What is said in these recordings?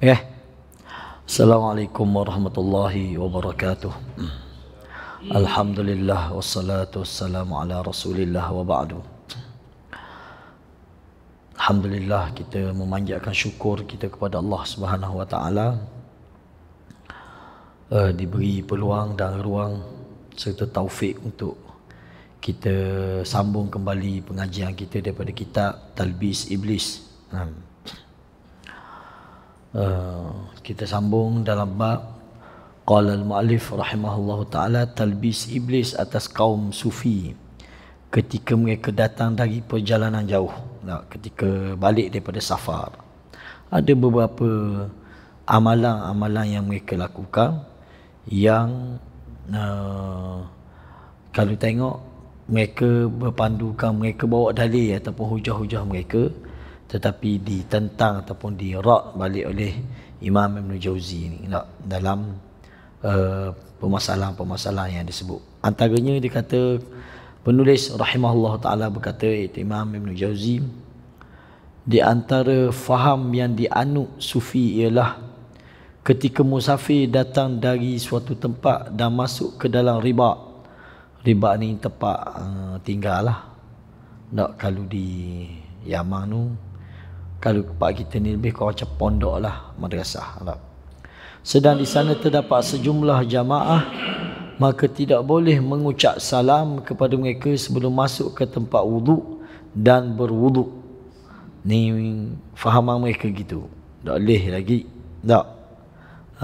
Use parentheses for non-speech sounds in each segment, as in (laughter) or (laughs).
Ya. Assalamualaikum warahmatullahi wabarakatuh. Alhamdulillah wassalatu wassalamu ala Rasulillah wa ba'du. Alhamdulillah kita memanjatkan syukur kita kepada Allah Subhanahu wa taala. Uh, diberi peluang dan ruang serta taufik untuk kita sambung kembali pengajian kita daripada kitab Talbis Iblis. Hmm. Eh, kita sambung dalam bab qala al muallif rahimahullahu taala talbis iblis atas kaum sufi ketika mereka datang dari perjalanan jauh nah, ketika balik daripada safar ada beberapa amalan-amalan yang mereka lakukan yang uh, kalau tengok mereka berpandukan mereka bawa dalil ataupun hujah-hujah mereka tetapi ditentang ataupun dirak balik oleh Imam Ibn Jauzi ni nak dalam uh, permasalahan-permasalahan yang disebut antaranya dia kata penulis rahimahullah taala berkata iaitu Imam Ibn Jauzi di antara faham yang dianut sufi ialah ketika musafir datang dari suatu tempat dan masuk ke dalam riba riba ni tempat uh, eh, tinggal lah nak kalau di Yaman tu kalau tempat kita ni lebih kurang macam pondok lah madrasah Arab. Sedang di sana terdapat sejumlah jamaah maka tidak boleh mengucap salam kepada mereka sebelum masuk ke tempat wudhu dan berwudhu. Ni fahaman mereka gitu. Tak boleh lagi. Tak.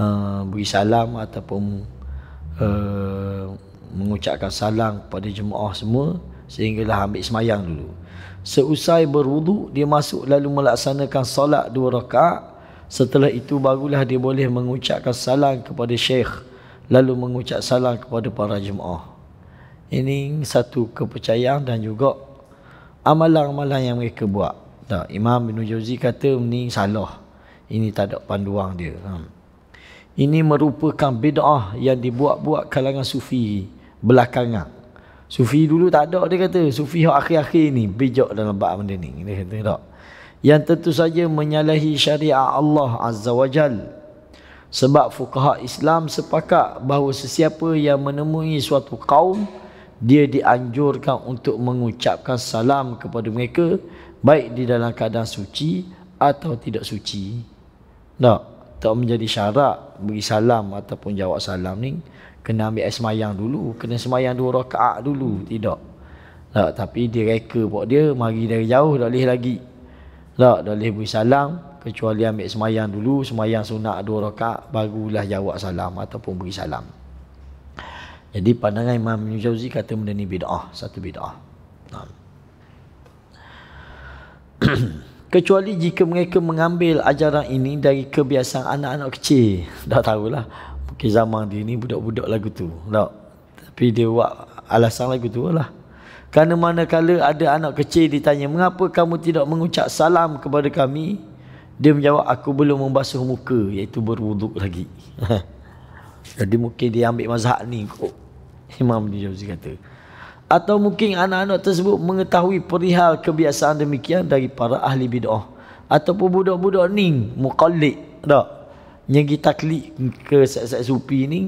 Uh, beri salam ataupun uh, mengucapkan salam kepada jemaah semua sehinggalah ambil semayang dulu. Seusai berwudu dia masuk lalu melaksanakan solat dua rakaat. Setelah itu barulah dia boleh mengucapkan salam kepada syekh lalu mengucap salam kepada para jemaah. Ini satu kepercayaan dan juga amalan-amalan yang mereka buat. Tak, Imam bin Jauzi kata ini salah. Ini tak ada panduan dia. Hmm. Ini merupakan bid'ah yang dibuat-buat kalangan sufi belakangan. Sufi dulu tak ada dia kata. Sufi yang akhir-akhir ni bijak dalam bab benda ni. Dia kata tak. Yang tentu saja menyalahi syariah Allah Azza wa Jal. Sebab fukaha Islam sepakat bahawa sesiapa yang menemui suatu kaum dia dianjurkan untuk mengucapkan salam kepada mereka baik di dalam keadaan suci atau tidak suci. Tak, tak menjadi syarat bagi salam ataupun jawab salam ni kena ambil air semayang dulu kena semayang dua rakaat dulu tidak tak tapi dia reka buat dia mari dari jauh tak boleh lagi tak tak boleh beri salam kecuali ambil semayang dulu semayang sunat dua rakaat barulah jawab salam ataupun beri salam jadi pandangan Imam Nujauzi kata benda ni bid'ah satu bid'ah (clears throat) Kecuali jika mereka mengambil ajaran ini dari kebiasaan anak-anak kecil. Dah tahulah. Mungkin zaman dia ni budak-budak lagu tu. Tak? Tapi dia buat alasan lagu tu lah. Kerana manakala ada anak kecil ditanya, Mengapa kamu tidak mengucap salam kepada kami? Dia menjawab, aku belum membasuh muka. Iaitu berwuduk lagi. (laughs) Jadi mungkin dia ambil mazhab ni kot. Imam ni jauh kata. Atau mungkin anak-anak tersebut mengetahui perihal kebiasaan demikian dari para ahli bid'ah. Ataupun budak-budak ni, muqallik. Tak? yang kita klik ke set-set supi ni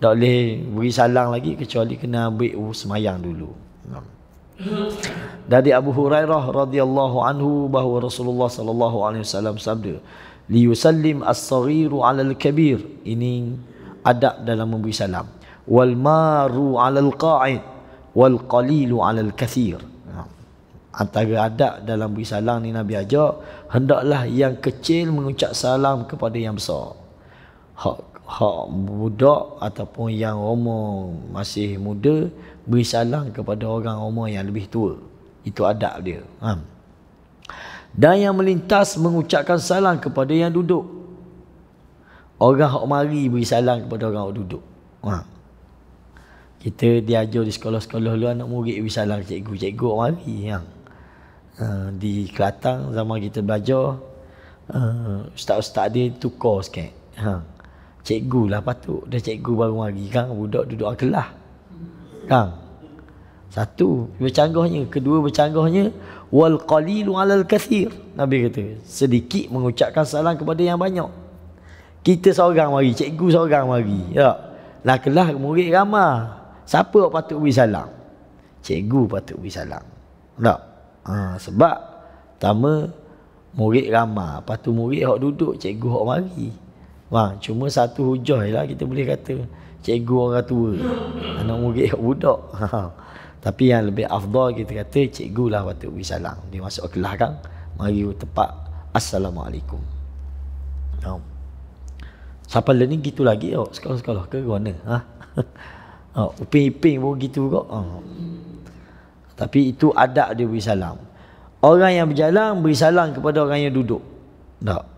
tak boleh beri salam lagi kecuali kena ambil uh, semayang dulu dari Abu Hurairah radhiyallahu anhu bahawa Rasulullah sallallahu alaihi wasallam sabda li yusallim as-saghiru alal kabir ini adab dalam memberi salam wal maru alal qa'id wal qalilu alal kathir antara adab dalam beri salam ni Nabi ajar hendaklah yang kecil mengucap salam kepada yang besar hak hak budak ataupun yang umur masih muda beri salam kepada orang umur yang lebih tua. Itu adab dia. Ha. Dan yang melintas mengucapkan salam kepada yang duduk. Orang hak mari beri salam kepada orang hak duduk. Ha. Kita diajar di sekolah-sekolah dulu anak murid beri salam cikgu-cikgu hak mari. Ha. di Kelantan zaman kita belajar uh, ustaz-ustaz dia tukar sikit. Ha. Cikgu lah patut Dah cikgu baru mari kan Budak duduk kelas Kan Satu Bercanggahnya Kedua bercanggahnya Wal qalilu alal kathir Nabi kata Sedikit mengucapkan salam kepada yang banyak Kita seorang mari Cikgu seorang mari Ya Lah kelas murid ramah Siapa yang patut beri salam Cikgu patut beri salam Tak ha, Sebab Pertama Murid ramah Lepas tu murid yang duduk Cikgu yang mari Wah, cuma satu hujah lah kita boleh kata. Cikgu orang tua. Anak murid yang budak. (laughs) Tapi yang lebih afdal kita kata cikgu lah waktu pergi salam. Dia masuk kelas kan. Mari tepat. Assalamualaikum. Ha. Siapa learning gitu lagi. Oh, sekolah-sekolah ke mana? Ha. (laughs) Oh Uping-iping pun gitu kok. Ha. Oh. Tapi itu adab dia beri salam. Orang yang berjalan beri salam kepada orang yang duduk. Tak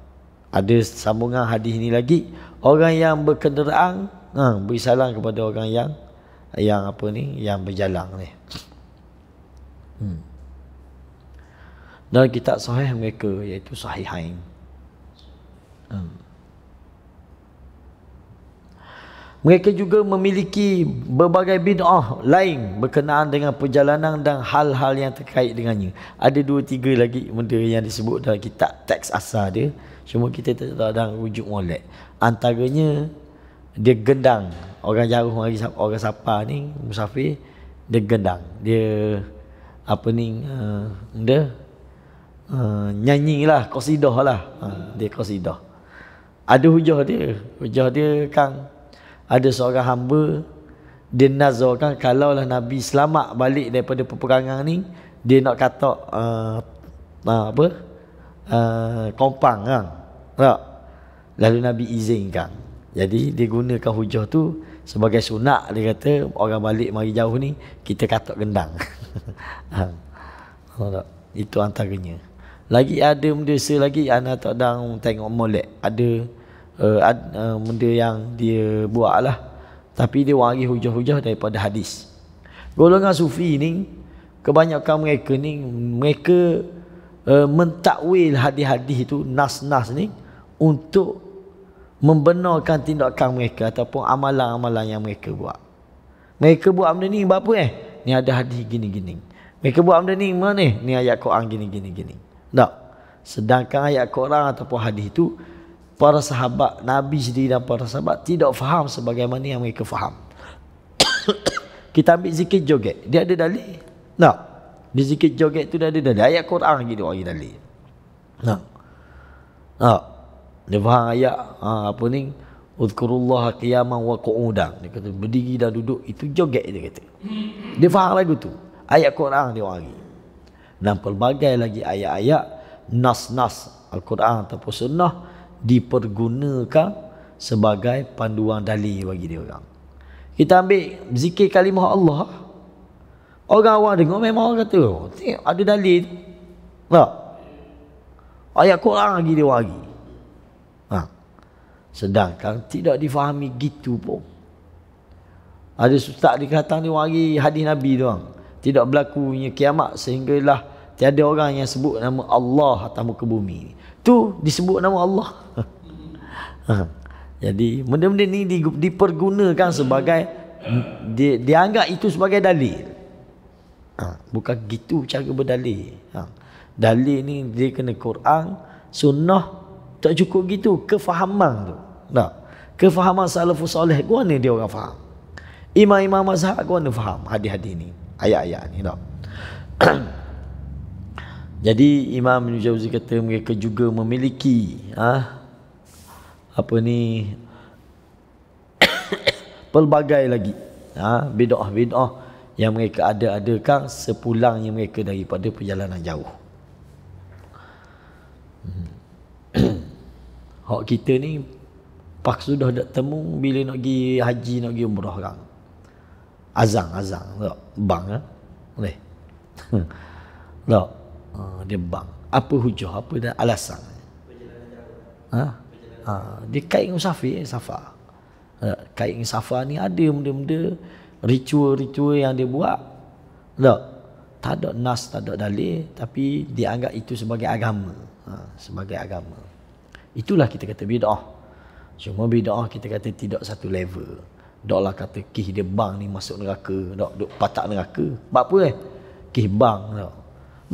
ada sambungan hadis ini lagi orang yang berkenderaan ha, beri salam kepada orang yang yang apa ni yang berjalan ni hmm. dalam kitab sahih mereka iaitu sahihain hmm. Mereka juga memiliki berbagai bid'ah lain berkenaan dengan perjalanan dan hal-hal yang terkait dengannya. Ada dua tiga lagi benda yang disebut dalam kitab teks asal dia. Cuma kita tak ada wujud molek. Antaranya dia gendang. Orang jauh mari orang siapa ni musafir dia gendang. Dia apa ni uh, eh, dia uh, eh, nyanyilah qasidah lah. Ha, dia qasidah. Ada hujah dia. Hujah dia kang ada seorang hamba dia nazarkan lah Nabi selamat balik daripada peperangan ni dia nak kata uh, eh, apa Ah, kompang kan. Tak? Lalu Nabi izinkan. Jadi dia gunakan hujah tu sebagai sunat dia kata orang balik mari jauh ni kita katok gendang. (laughs) ha. Itu antaranya. Lagi ada benda se lagi ana tak dang tengok molek. Ada uh, ad, uh, benda yang dia buat lah. Tapi dia wangi hujah-hujah daripada hadis. Golongan sufi ni kebanyakan mereka ni mereka uh, mentakwil hadis-hadis itu nas-nas ni untuk membenarkan tindakan mereka ataupun amalan-amalan yang mereka buat. Mereka buat benda ni apa eh? Ni ada hadis gini-gini. Mereka buat benda ni mana ni? Eh? Ni ayat Quran gini-gini gini. Tak. Sedangkan ayat Quran ataupun hadis itu para sahabat Nabi sendiri dan para sahabat tidak faham sebagaimana yang mereka faham. (coughs) Kita ambil zikir joget. Dia ada dalil. Tak. Di zikir joget tu dah ada dah ada ayat Quran gitu ayat oh, dalil. Nah. Nah. Dia faham ayat ha, apa ni? Uzkurullaha qiyaman wa qu'udan. Dia kata berdiri dan duduk itu joget dia kata. Dia faham lagu tu. Ayat Quran dia orang Dan pelbagai lagi ayat-ayat nas-nas Al-Quran ataupun sunnah dipergunakan sebagai panduan dalil bagi dia orang. Kita ambil zikir kalimah Allah. Orang awal dengar memang orang kata, tengok oh, ada dalil tu. Tak? Ayat Quran lagi dia wari. Ha. Sedangkan tidak difahami gitu pun. Ada ustaz dikatakan Kelantan ni wari hadis Nabi tu. Tidak berlakunya kiamat sehinggalah tiada orang yang sebut nama Allah atas muka bumi. Tu disebut nama Allah. (laughs) ha. Jadi benda-benda ni dipergunakan sebagai di, dianggap itu sebagai dalil. Ha. Bukan gitu cara berdalil. Ha. Dalil ni dia kena Quran, sunnah tak cukup gitu kefahaman tu. Nah. Kefahaman salafus soleh gua ni dia orang faham. Imam-imam mazhab gua ni faham hadis-hadis ni, ayat-ayat ni nah. (clears throat) Jadi Imam Ibn Jauzi kata mereka juga memiliki ha, apa ni (coughs) pelbagai lagi ha, bid'ah-bid'ah yang mereka ada-adakan sepulangnya mereka daripada perjalanan jauh. Hmm. Hak kita ni pas sudah dak temu bila nak pergi haji nak pergi umrah kan. Azang azang tak bang ah. Eh? leh (laughs) Tak. Ha, dia bang. Apa hujah apa dan alasan? Perjalanan jauh. Ha? Ha, dia kait dengan safar, eh, safar. Ha, kait dengan safar ni ada benda-benda ritual-ritual yang dia buat tak tak ada nas tak ada dalil tapi dianggap itu sebagai agama ha, sebagai agama itulah kita kata bidah cuma bidah kita kata tidak satu level Doklah kata kih dia bang ni masuk neraka dok dok patak neraka buat apa eh kih bang dok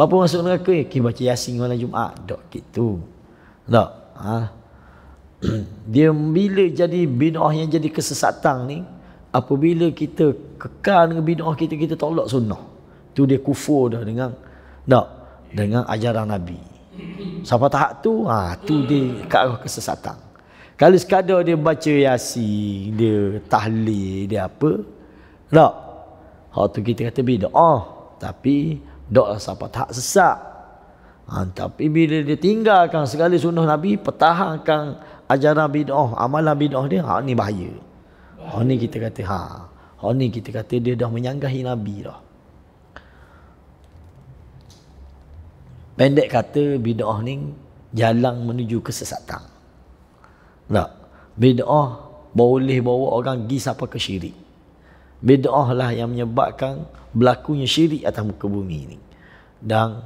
apa masuk neraka eh kih baca yasin malam jumaat dok gitu dok ha (clears throat) dia bila jadi bidah yang jadi kesesatan ni apabila kita kekal dengan bid'ah kita kita tolak sunnah tu dia kufur dah dengan tak dengan ajaran nabi siapa tahap tu ha tu dia ke arah kesesatan kalau sekadar dia baca yasin dia tahlil dia apa tak hak tu kita kata bid'ah tapi doklah siapa tahap sesat ha, tapi bila dia tinggalkan segala sunnah nabi pertahankan ajaran bid'ah amalan bid'ah dia hak ni bahaya Oh ni kita kata ha. Oh ni kita kata dia dah menyanggahi Nabi dah. Pendek kata bid'ah ni jalan menuju kesesatan. Tak. Bid'ah boleh bawa orang gi siapa ke syirik. Bid'ah lah yang menyebabkan berlakunya syirik atas muka bumi ini. Dan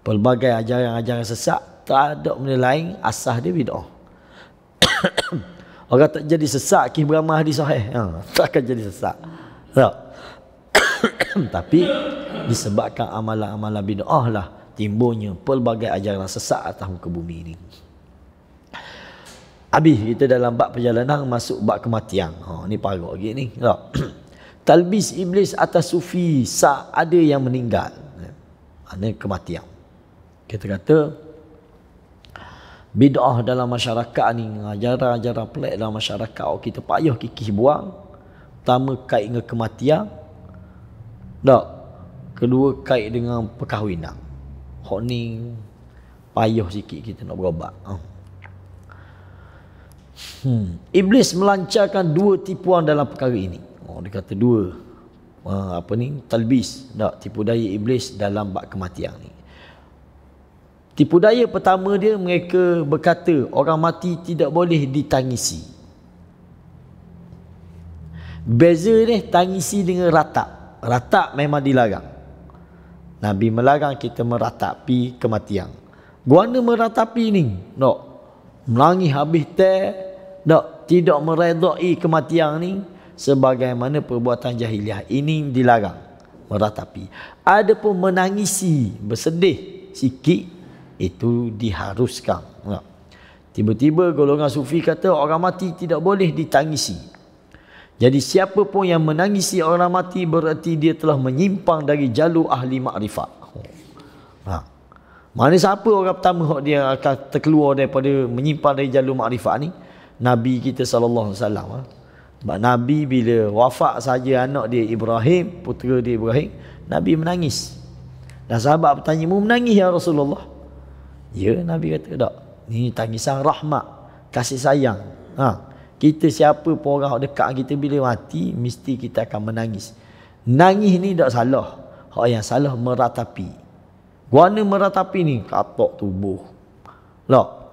pelbagai ajaran-ajaran sesat tak ada benda lain asah dia bid'ah. Orang tak jadi sesak kisah beramah di sahih. Ha, tak akan jadi sesak. Tak. (coughs) Tapi disebabkan amalan-amalan bid'ah lah timbunya pelbagai ajaran sesak atas muka bumi ini. Abi kita dalam bab perjalanan masuk bab kematian. Ha ni parah lagi ni. (coughs) Talbis iblis atas sufi sa ada yang meninggal. Ha kematian. Kita kata bid'ah dalam masyarakat ni ajaran-ajaran pelik dalam masyarakat oh, kita payah kikih buang pertama kait dengan kematian tak kedua kait dengan perkahwinan hok ni payah sikit kita nak berobat oh. hmm. iblis melancarkan dua tipuan dalam perkara ini oh, dia kata dua uh, apa ni talbis tak tipu daya iblis dalam bak kematian ni Tipu daya pertama dia mereka berkata orang mati tidak boleh ditangisi. Beza dia tangisi dengan ratap. Ratap memang dilarang. Nabi melarang kita meratapi kematian. Guana meratapi ni? Tak. Melangih habis teh. Tak. Tidak meredai kematian ni. Sebagaimana perbuatan jahiliah ini dilarang. Meratapi. Adapun menangisi bersedih sikit itu diharuskan tiba-tiba golongan sufi kata orang mati tidak boleh ditangisi jadi siapa pun yang menangisi orang mati berarti dia telah menyimpang dari jalur ahli makrifat ha. mana siapa orang pertama yang dia akan terkeluar daripada menyimpang dari jalur makrifat ni Nabi kita sallallahu alaihi wasallam ha. sebab Nabi bila wafat saja anak dia Ibrahim, putera dia Ibrahim, Nabi menangis. Dan sahabat bertanya, "Mu menangis ya Rasulullah?" Ya Nabi kata tak. Ni tangisan rahmat. Kasih sayang. Ha. Kita siapa pun orang dekat kita bila mati. Mesti kita akan menangis. Nangis ni tak salah. Hak yang salah meratapi. Guana meratapi ni katok tubuh. Lah.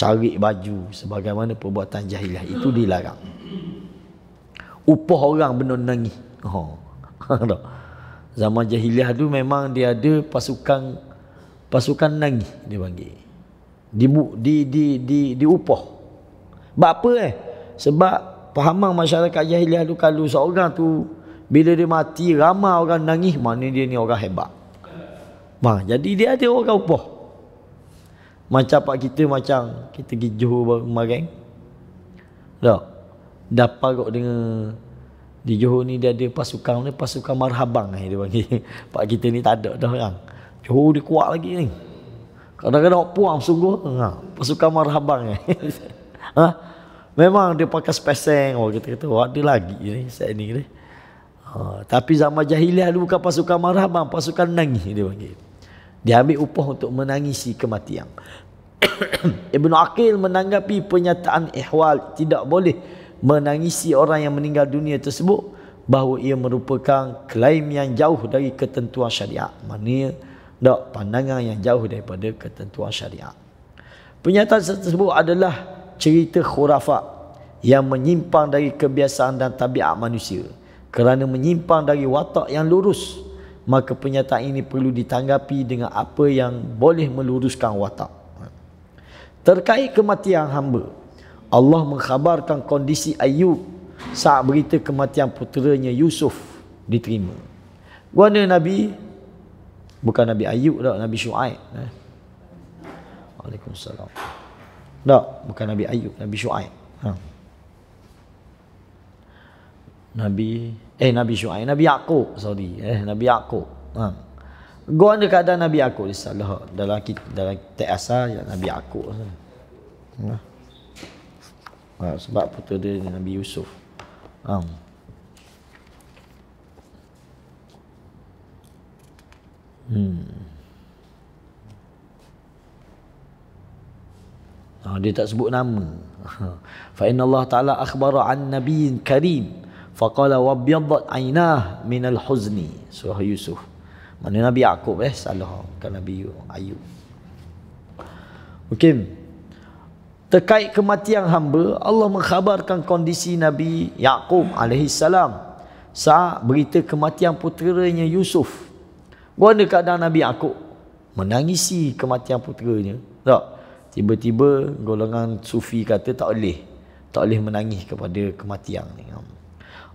Cari baju sebagaimana perbuatan jahiliah itu dilarang. Upah orang benar nangis. Ha. (laughs) Zaman jahiliah tu memang dia ada pasukan pasukan nangis dia bagi di di di di diupah sebab apa eh sebab pahamang masyarakat jahiliah tu kalau seorang tu bila dia mati ramai orang nangis mana dia ni orang hebat bah jadi dia ada orang upah macam pak kita macam kita pergi Johor baru kemarin tak dapat kok dengan di Johor ni dia ada pasukan ni pasukan marhabang eh, dia bagi (laughs) pak kita ni tak ada dah orang Oh dia kuat lagi ni. Kadang-kadang puang sungguh. Ha, pasukan marhabang ni. (laughs) ha? Memang dia pakai speseng. Oh kita kata oh, ada lagi ni set ni ni. Ha, tapi zaman jahiliah dia bukan pasukan marhabang, pasukan nangis dia panggil. Dia ambil upah untuk menangisi kematian. (coughs) Ibn Aqil menanggapi penyataan Ihwal tidak boleh menangisi orang yang meninggal dunia tersebut bahawa ia merupakan klaim yang jauh dari ketentuan syariat. Maknanya tak pandangan yang jauh daripada ketentuan syariat. Penyataan tersebut adalah cerita khurafat yang menyimpang dari kebiasaan dan tabiat manusia. Kerana menyimpang dari watak yang lurus, maka penyataan ini perlu ditanggapi dengan apa yang boleh meluruskan watak. Terkait kematian hamba, Allah mengkhabarkan kondisi Ayub saat berita kematian puteranya Yusuf diterima. Guana Nabi Bukan Nabi Ayub tak, Nabi Shu'aib. Eh. Waalaikumsalam. Tak, bukan Nabi Ayub, Nabi Shu'aib. Ha. Nabi, eh Nabi Shu'aib, Nabi Yaakob, sorry. Eh, Nabi Yaakob. Ha. Gua ada keadaan Nabi Yaakob, di salah. Dalam, dalam tek ya, Nabi Yaakob. Ha. ha. Ha. Sebab putera dia Nabi Yusuf. Ha. Hmm. Ah, dia tak sebut nama. (laughs) Fa inna Allah Taala akhbara an nabiyyin karim fa qala wabyadat aynah min al huzni surah Yusuf. Mana Nabi Yaakob eh salah kan Nabi Ayub. Okey. Terkait kematian hamba, Allah mengkhabarkan kondisi Nabi alaihi salam saat berita kematian puteranya Yusuf. Mana keadaan Nabi aku Menangisi kematian puteranya. Tak? Tiba-tiba golongan sufi kata tak boleh. Tak boleh menangis kepada kematian. Ni.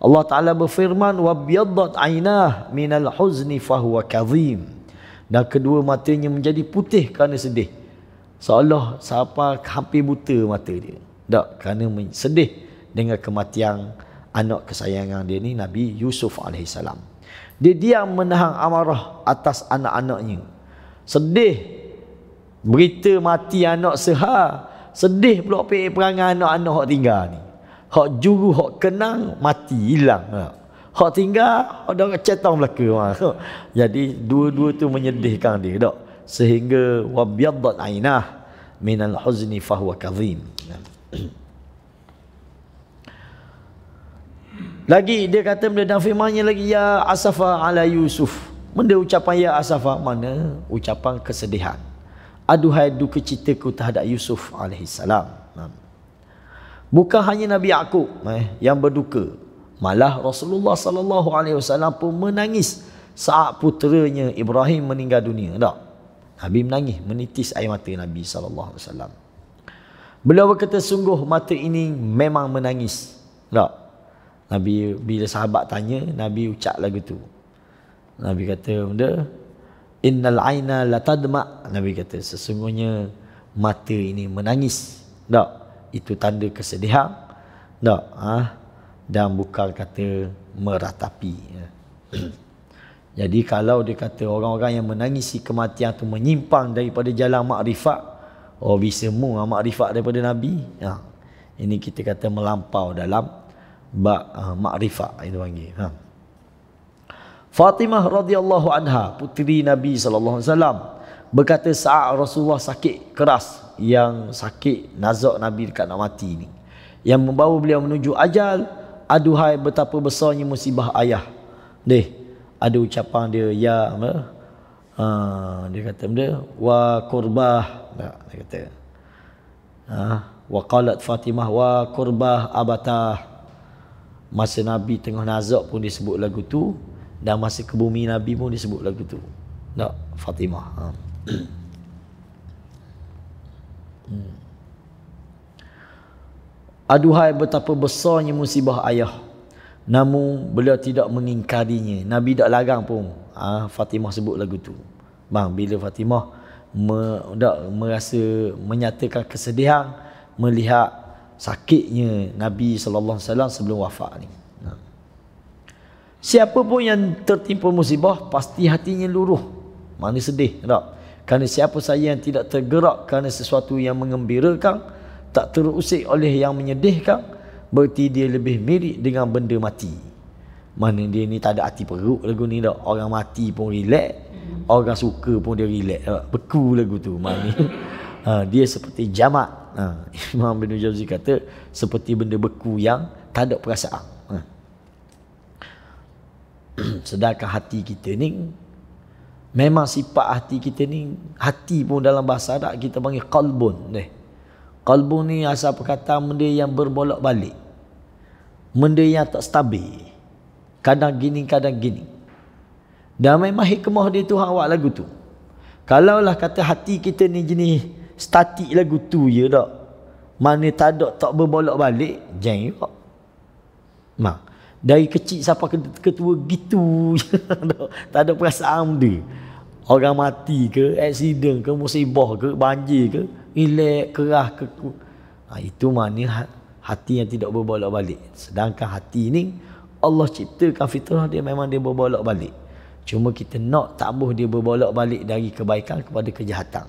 Allah Ta'ala berfirman, وَبْيَضَّتْ عَيْنَاهْ مِنَ huzni فَهُوَ كَظِيمٌ dan kedua matanya menjadi putih kerana sedih. Seolah siapa hampir buta mata dia. Tak, kerana sedih dengan kematian anak kesayangan dia ni Nabi Yusuf alaihissalam. Dia diam menahan amarah atas anak-anaknya. Sedih berita mati anak seha. Sedih pula pergi perangai anak-anak yang tinggal ni. Hak juru, hak kenang, mati, hilang. Hak tinggal, ada orang cetong belakang. (laughs) Jadi dua-dua tu menyedihkan dia. Tak? Sehingga wabiyadat ainah minal huzni fahuwa kazim. (clears throat) Lagi dia kata benda dan firmannya lagi Ya Asafa ala Yusuf Benda ucapan Ya Asafa Mana ucapan kesedihan Aduhai duka cita terhadap Yusuf AS Bukan hanya Nabi aku eh, yang berduka Malah Rasulullah sallallahu alaihi wasallam pun menangis saat puteranya Ibrahim meninggal dunia. Tak. Nabi menangis menitis air mata Nabi sallallahu alaihi wasallam. Beliau berkata sungguh mata ini memang menangis. Tak. Nabi bila sahabat tanya, Nabi ucap lagu tu. Nabi kata, "Benda innal aina la Nabi kata, "Sesungguhnya mata ini menangis." Tak, itu tanda kesedihan. Tak, ah. Ha? Dan bukan kata meratapi. Ya. (clears throat) Jadi kalau dia kata orang-orang yang menangisi kematian tu menyimpang daripada jalan makrifat, oh bisa mu makrifat daripada Nabi. Ha. Ini kita kata melampau dalam bak uh, ah, makrifat itu panggil ha. Fatimah radhiyallahu anha puteri Nabi sallallahu alaihi wasallam berkata saat Rasulullah sakit keras yang sakit nazak Nabi dekat nak mati ni yang membawa beliau menuju ajal aduhai betapa besarnya musibah ayah deh ada ucapan dia ya apa ah, dia kata benda wa kurbah nah, dia kata ha uh, wa qalat Fatimah wa kurbah abatah masa Nabi tengah nazak pun disebut lagu tu dan masa ke bumi Nabi pun disebut lagu tu tak Fatimah ha. hmm. aduhai betapa besarnya musibah ayah namun beliau tidak mengingkarinya Nabi tak larang pun ha, Fatimah sebut lagu tu bang bila Fatimah me, tak, merasa menyatakan kesedihan melihat sakitnya Nabi sallallahu alaihi wasallam sebelum wafat ni. Ha. Siapa pun yang tertimpa musibah pasti hatinya luruh. Mana sedih, tak? Kerana siapa saya yang tidak tergerak kerana sesuatu yang mengembirakan, tak terusik oleh yang menyedihkan, berarti dia lebih mirip dengan benda mati. Mana dia ni tak ada hati perut lagu ni tak? Orang mati pun relax, orang suka pun dia relax. Beku lagu tu. Mana? (laughs) Ha, dia seperti jamak ha, (laughs) Imam bin Jauzi kata seperti benda beku yang tak ada perasaan ha. (clears throat) sedangkan hati kita ni memang sifat hati kita ni hati pun dalam bahasa Arab kita panggil qalbun deh qalbun ni asal perkataan benda yang berbolak-balik benda yang tak stabil kadang gini kadang gini dan memang hikmah dia Tuhan awak lagu tu kalaulah kata hati kita ni jenis statik lagu tu je tak. Mana tak ada tak berbolak balik, jeng juga. Ma. Dari kecil siapa ketua gitu (laughs) Tak ada perasaan dia Orang mati ke Aksiden ke musibah ke Banjir ke Ilek kerah ke ha, Itu mana ha, hati yang tidak berbolak balik Sedangkan hati ni Allah ciptakan fitrah dia memang dia berbolak balik Cuma kita nak tabuh dia berbolak balik Dari kebaikan kepada kejahatan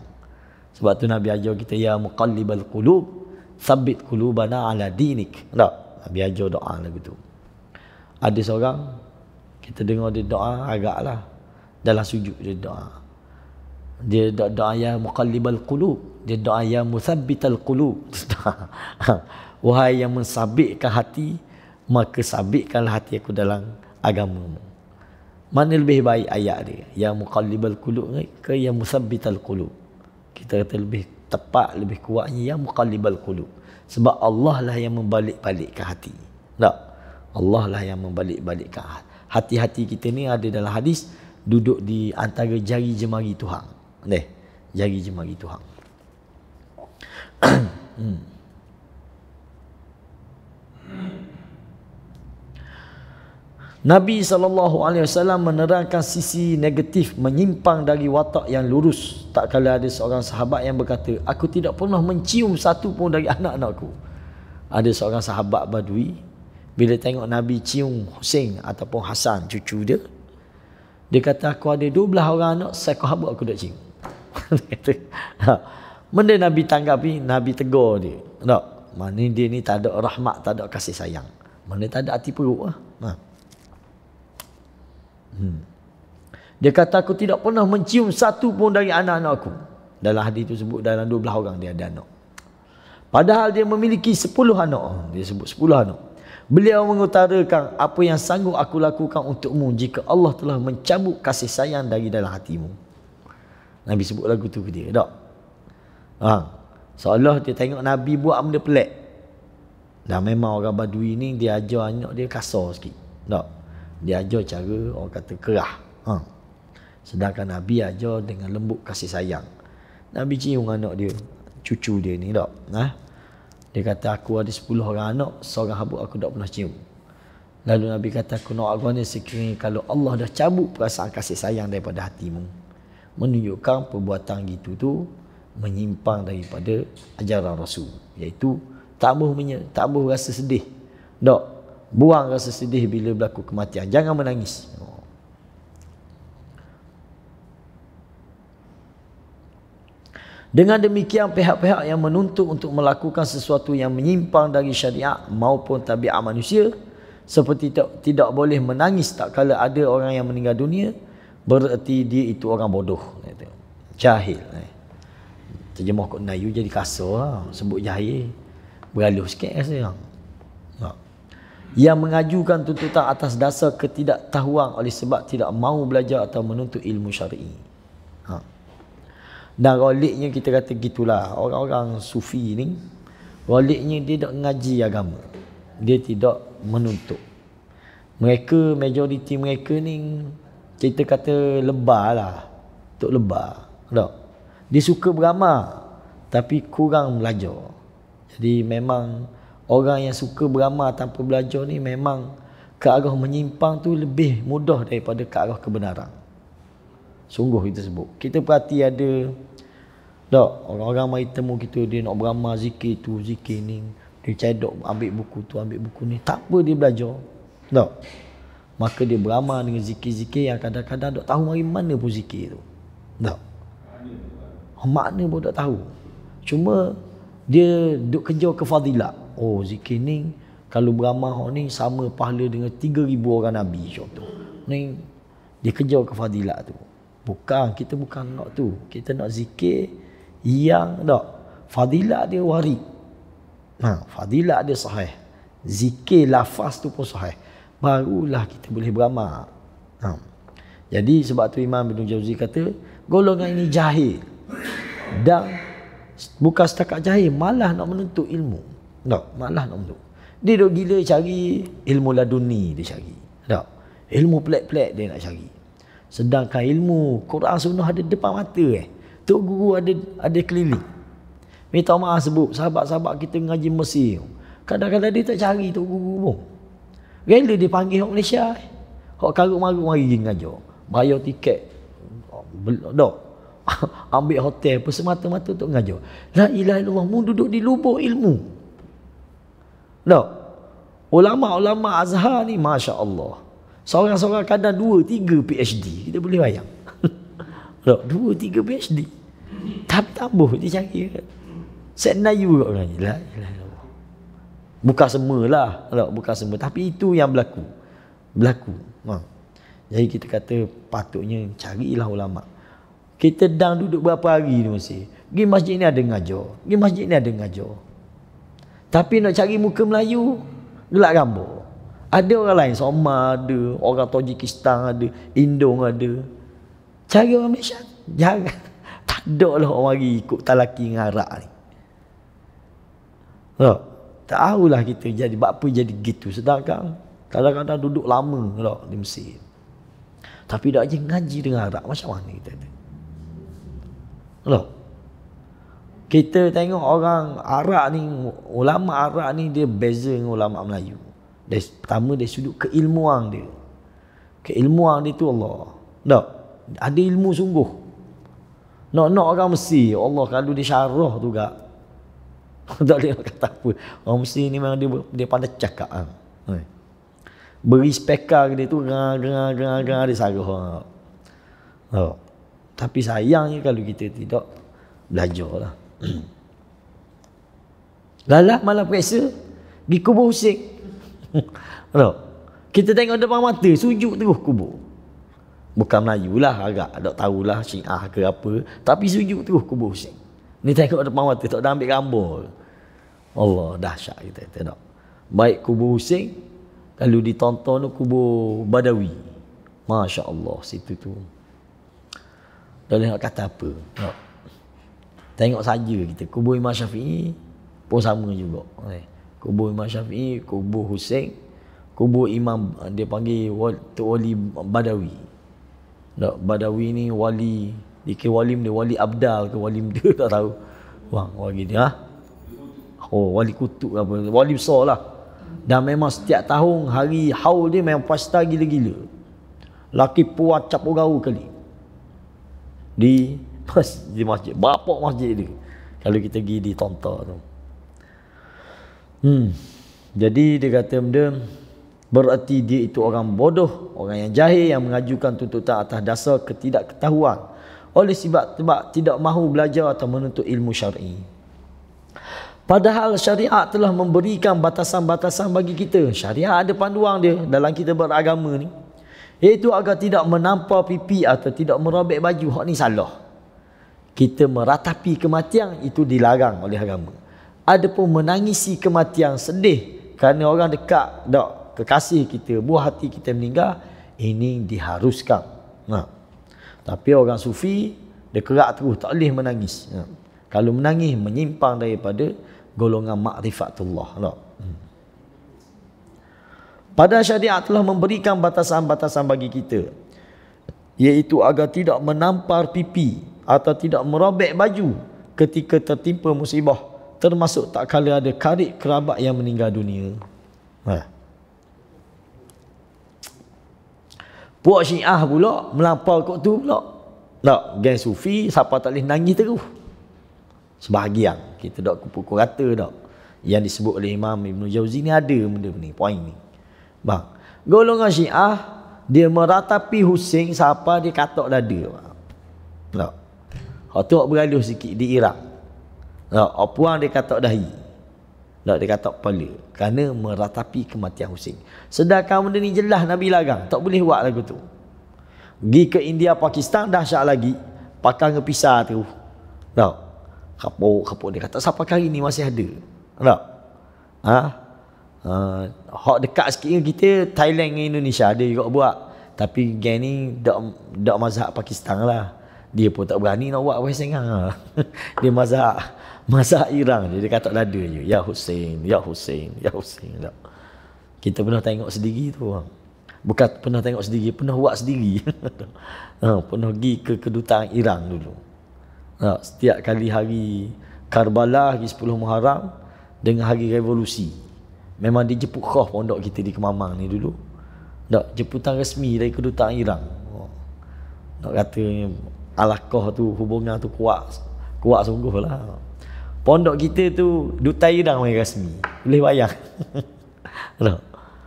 sebab tu Nabi ajar kita ya muqallibal qulub sabbit qulubana ala dinik. Tak. Nabi ajar doa lagu tu. Ada seorang kita dengar dia doa agaklah dalam sujud dia doa. Dia doa, doa ya muqallibal qulub, dia doa ya musabbital qulub. (laughs) Wahai yang mensabitkan hati, maka sabitkanlah hati aku dalam agamamu. Mana lebih baik ayat dia? Yang muqallibal qulub ke ya musabbital qulub? kita kata lebih tepat, lebih kuatnya ya muqallibal qulub. Sebab Allah lah yang membalik-balikkan hati. Tak? Allah lah yang membalik-balikkan hati. Hati-hati kita ni ada dalam hadis duduk di antara jari jemari Tuhan. Ni, jari jemari Tuhan. (clears throat) hmm. Nabi saw menerangkan sisi negatif menyimpang dari watak yang lurus. Tak kala ada seorang sahabat yang berkata, "Aku tidak pernah mencium satu pun dari (laughs) anak-anakku." Ada seorang sahabat Badui bila tengok Nabi cium Hussein ataupun Hasan cucu dia, dia kata, "Aku ada dua belah orang anak, saya kau aku tak cium." (laughs) kata, ha. Benda Nabi tanggapi, Nabi tegur dia. Tak, mana dia ni tak ada rahmat, tak ada kasih sayang. Mana tak ada hati perut lah. Ha. Hmm. Dia kata aku tidak pernah mencium satu pun dari anak-anak aku. Dalam hadis itu sebut dalam dua belah orang dia ada anak. Padahal dia memiliki sepuluh anak. Oh, dia sebut sepuluh anak. Beliau mengutarakan apa yang sanggup aku lakukan untukmu jika Allah telah mencabut kasih sayang dari dalam hatimu. Nabi sebut lagu tu ke dia. Tak? Ha. Seolah dia tengok Nabi buat benda pelik. Dan memang orang badui ni dia ajar anak dia kasar sikit. Tak? dia ajar cara orang kata kerah ha. sedangkan Nabi ajar dengan lembut kasih sayang Nabi cium anak dia cucu dia ni tak ha. dia kata aku ada 10 orang anak seorang habuk aku tak pernah cium lalu Nabi kata aku nak agaknya sekiranya kalau Allah dah cabut perasaan kasih sayang daripada hatimu menunjukkan perbuatan gitu tu menyimpang daripada ajaran Rasul iaitu tak tabuh rasa sedih tak Buang rasa sedih bila berlaku kematian. Jangan menangis. Dengan demikian pihak-pihak yang menuntut untuk melakukan sesuatu yang menyimpang dari syariat maupun tabiat manusia seperti tak, tidak boleh menangis tak kala ada orang yang meninggal dunia bererti dia itu orang bodoh. Jahil. Terjemah kot Nayu jadi kasar lah. Sebut jahil. Beraluh sikit rasa. Lah yang mengajukan tuntutan atas dasar ketidaktahuan oleh sebab tidak mahu belajar atau menuntut ilmu syar'i. Ha. Dan roliknya kita kata gitulah orang-orang sufi ni roliknya dia tak ngaji agama. Dia tidak menuntut. Mereka majoriti mereka ni kita kata lebah lah. Tok lebah. Tak. Dia suka beramal tapi kurang belajar. Jadi memang Orang yang suka beramal tanpa belajar ni memang ke arah menyimpang tu lebih mudah daripada ke arah kebenaran. Sungguh kita sebut. Kita perhati ada tak, orang-orang mari temu kita dia nak beramal zikir tu, zikir ni. Dia cedok ambil buku tu, ambil buku ni. Tak apa dia belajar. Tak. Maka dia beramal dengan zikir-zikir yang kadang-kadang tak tahu mari mana pun zikir tu. Tak. Makna pun tak tahu. Cuma dia duk kejar ke fadilah oh zikir ni kalau beramah ni sama pahala dengan 3000 orang nabi contoh ni dia kejar ke fadilat tu bukan kita bukan nak tu kita nak zikir yang tak fadilat dia wari ha fadilat dia sahih zikir lafaz tu pun sahih barulah kita boleh beramal ha jadi sebab tu Imam Ibn Jauzi kata golongan ini jahil dan bukan setakat jahil malah nak menuntut ilmu. Tak, malas nak masuk. Dia duduk gila cari ilmu laduni dia cari. Tak, ilmu pelik-pelik dia nak cari. Sedangkan ilmu Quran Sunnah ada depan mata eh. Tok guru ada ada keliling. Minta maaf sebut sahabat-sahabat kita mengaji Mesir. Kadang-kadang dia tak cari tok guru pun. Rela dia panggil orang Malaysia. Eh. Hok karuk maruk mari pergi mengajar. Bayar tiket. Dok. (laughs) Ambil hotel pun semata-mata untuk mengajar. La ilaha illallah mu duduk di lubuk ilmu. No, Ulama-ulama Azhar ni Masya Allah Seorang-seorang kadang dua, tiga PhD Kita boleh bayang Tak? (laughs) Dua, tiga PhD Tapi tambah dia cari Set Nayu orang ni lah Bukan semualah Tak? semua Tapi itu yang berlaku Berlaku ha. Jadi kita kata patutnya carilah ulama. Kita dah duduk berapa hari ni masih. Pergi masjid ni ada ngajar. Pergi masjid ni ada ngajar. Tapi nak cari muka Melayu Gelak gambar Ada orang lain Soma ada Orang Tajikistan ada Indong ada Cari orang Malaysia Jangan (laughs) Tak ada lah orang mari ikut talaki ngarak ni Tak Tahulah kita jadi Sebab apa jadi gitu Sedangkan Kadang-kadang duduk lama tak, Di Mesir Tapi dah je ngaji dengan Arab Macam mana kita ni Tak kita tengok orang Arab ni ulama Arab ni dia beza dengan ulama Melayu dari pertama dari sudut keilmuan dia keilmuan dia tu Allah tak ada ilmu sungguh nak nak orang mesti ya Allah kalau dia syarah tu gak (laughs) tak dia kata apa orang mesti ni memang dia dia pandai cakap ah beri spekar dia tu gerang gerang gerang gerang dia sarah tak ah. tapi sayangnya kalau kita tidak belajarlah (clears throat) Lalah malah periksa di kubur Husin. Tahu? (laughs) Kita tengok depan mata, sujud terus kubur. Bukan Melayu lah agak. Tak tahulah syiah ke apa. Tapi sujud terus kubur Husin. Ni tengok depan mata, tak ada ambil gambar. Allah dahsyat kita tengok. Baik kubur Husin, lalu ditonton kubur Badawi. Masya Allah, situ tu. Dah lihat kata apa. Tengok. Tengok saja kita kubur Imam Syafi'i pun sama juga. Okay. Eh, kubur Imam Syafi'i, kubur Hussein, kubur Imam eh, dia panggil wali, wali Badawi. Tak, lah, Badawi ni wali dikira wali ni wali Abdal ke wali (laughs) dia tak tahu. Wah, wali dia. Ah. Ha? Oh, wali kutub apa wali besar lah. Dan memang setiap tahun hari haul dia memang pasta gila-gila. Laki puat cap gaul kali. Di di masjid bapa masjid dia kalau kita pergi di tonta tu hmm jadi dia kata benda berarti dia itu orang bodoh orang yang jahil yang mengajukan tuntutan atas dasar ketidakketahuan oleh sebab sebab tidak mahu belajar atau menuntut ilmu syar'i padahal syariat telah memberikan batasan-batasan bagi kita syariat ada panduan dia dalam kita beragama ni Iaitu agar tidak menampar pipi atau tidak merobek baju. Hak ni salah kita meratapi kematian itu dilarang oleh agama. Adapun menangisi kematian sedih kerana orang dekat dak kekasih kita, buah hati kita meninggal, ini diharuskan. Nah. Ha. Tapi orang sufi dia kerak terus tak boleh menangis. Nah. Ha. Kalau menangis menyimpang daripada golongan makrifatullah. Nah. Hmm. Pada syariat telah memberikan batasan-batasan bagi kita iaitu agar tidak menampar pipi atau tidak merobek baju ketika tertimpa musibah termasuk tak kala ada karib kerabat yang meninggal dunia ha. puak syiah pula melampau kot tu pula tak, geng sufi siapa tak boleh nangis terus sebahagian kita dok pukul rata dok yang disebut oleh Imam Ibn Jauzi ni ada benda ni poin ni bang golongan syiah dia meratapi Hussein siapa dia katok dada bang. tak Hak tu bergaduh sikit di Iraq. Nah, puang dia kata dahi. Tak dia kata kepala kerana meratapi kematian Husin. Sedangkan benda ni jelas Nabi larang, tak boleh buat lagu tu. Gi ke India Pakistan dah syak lagi, pakai ngepisah tu. Tak. Kapok kapok dia kata siapa kali ni masih ada. Tak. Ha? Ha, hak dekat sikit kita Thailand dengan Indonesia ada juga buat. Tapi gang ni dak dak mazhab Pakistan lah dia pun tak berani nak buat wayang sengang ah. (laughs) dia mazak mazak irang dia, dia kata dada je ya Hussein ya Hussein ya Hussein tak. kita pernah tengok sendiri tu bang ah. bukan pernah tengok sendiri pernah buat sendiri ha (laughs) pernah pergi ke kedutaan Iran dulu ha setiap kali hari Karbala hari 10 Muharram dengan hari revolusi memang dijemput khah pondok kita di Kemamang ni dulu tak jeputan resmi dari kedutaan Iran Tak oh. kata alakoh tu hubungan tu kuat kuat sungguh lah pondok kita tu duta irang main rasmi boleh bayang (laughs) lah.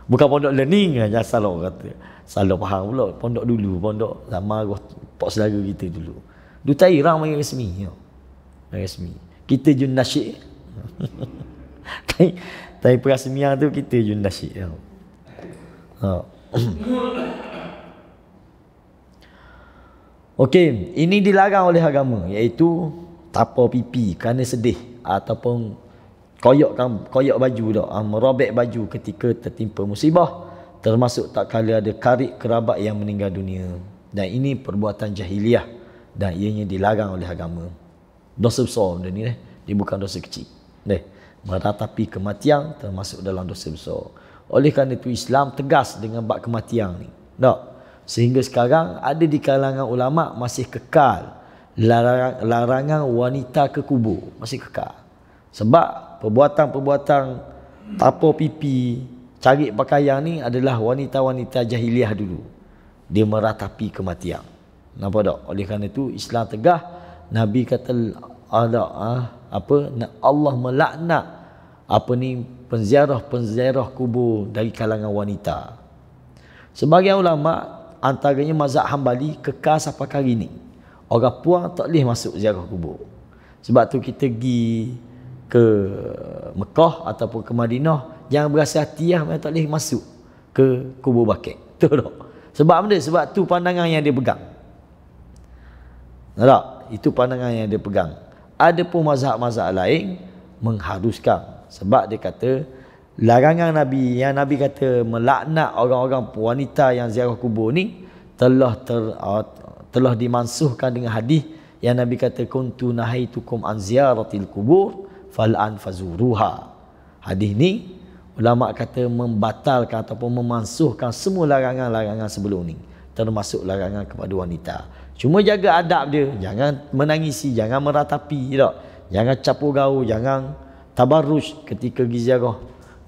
bukan pondok learning aja salah lah orang kata salah faham pula pondok dulu pondok lama roh pak saudara kita dulu duta irang main rasmi ya rasmi kita jun nasyik (laughs) tapi tapi perasmian tu kita jun nasyik ya ha. (clears throat) Okey, ini dilarang oleh agama iaitu tapa pipi kerana sedih ataupun koyok koyok baju dak, ah, merobek baju ketika tertimpa musibah termasuk tak kala ada karib kerabat yang meninggal dunia. Dan ini perbuatan jahiliah dan ianya dilarang oleh agama. Dosa besar benda ni eh. Dia bukan dosa kecil. Deh, meratapi kematian termasuk dalam dosa besar. Oleh kerana itu Islam tegas dengan bab kematian ni. Tak? sehingga sekarang ada di kalangan ulama masih kekal larangan wanita ke kubur masih kekal sebab perbuatan-perbuatan tapo pipi cari pakaian ni adalah wanita-wanita jahiliah dulu dia meratapi kematian nampak tak oleh kerana itu Islam tegah nabi kata ada ah, apa Allah melaknat apa ni penziarah-penziarah kubur dari kalangan wanita sebagai ulama antaranya mazhab hambali kekal sampai hari ni orang puang tak boleh masuk ziarah kubur sebab tu kita pergi ke Mekah ataupun ke Madinah jangan berasa hati lah tak boleh masuk ke kubur bakit (laughs) betul tak? sebab benda sebab tu pandangan yang dia pegang tak? itu pandangan yang dia pegang ada pun mazhab-mazhab lain mengharuskan sebab dia kata larangan Nabi yang Nabi kata melaknat orang-orang wanita yang ziarah kubur ni telah ter, uh, telah dimansuhkan dengan hadis yang Nabi kata kuntu nahaitukum an ziyaratil kubur fal an fazuruha. Hadis ni ulama kata membatalkan ataupun memansuhkan semua larangan-larangan sebelum ni termasuk larangan kepada wanita. Cuma jaga adab dia, jangan menangisi, jangan meratapi tak. Jangan capu gaul, jangan tabarruj ketika ziarah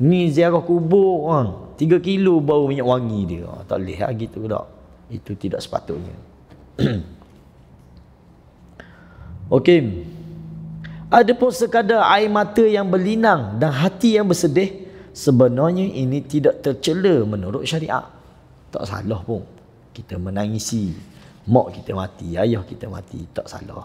ni ziarah kubur kan. Tiga kilo bau minyak wangi dia. Ha, tak boleh lah gitu tak. Itu tidak sepatutnya. (clears throat) Okey. Ada pun sekadar air mata yang berlinang dan hati yang bersedih. Sebenarnya ini tidak tercela menurut syariah Tak salah pun. Kita menangisi. Mak kita mati, ayah kita mati. Tak salah.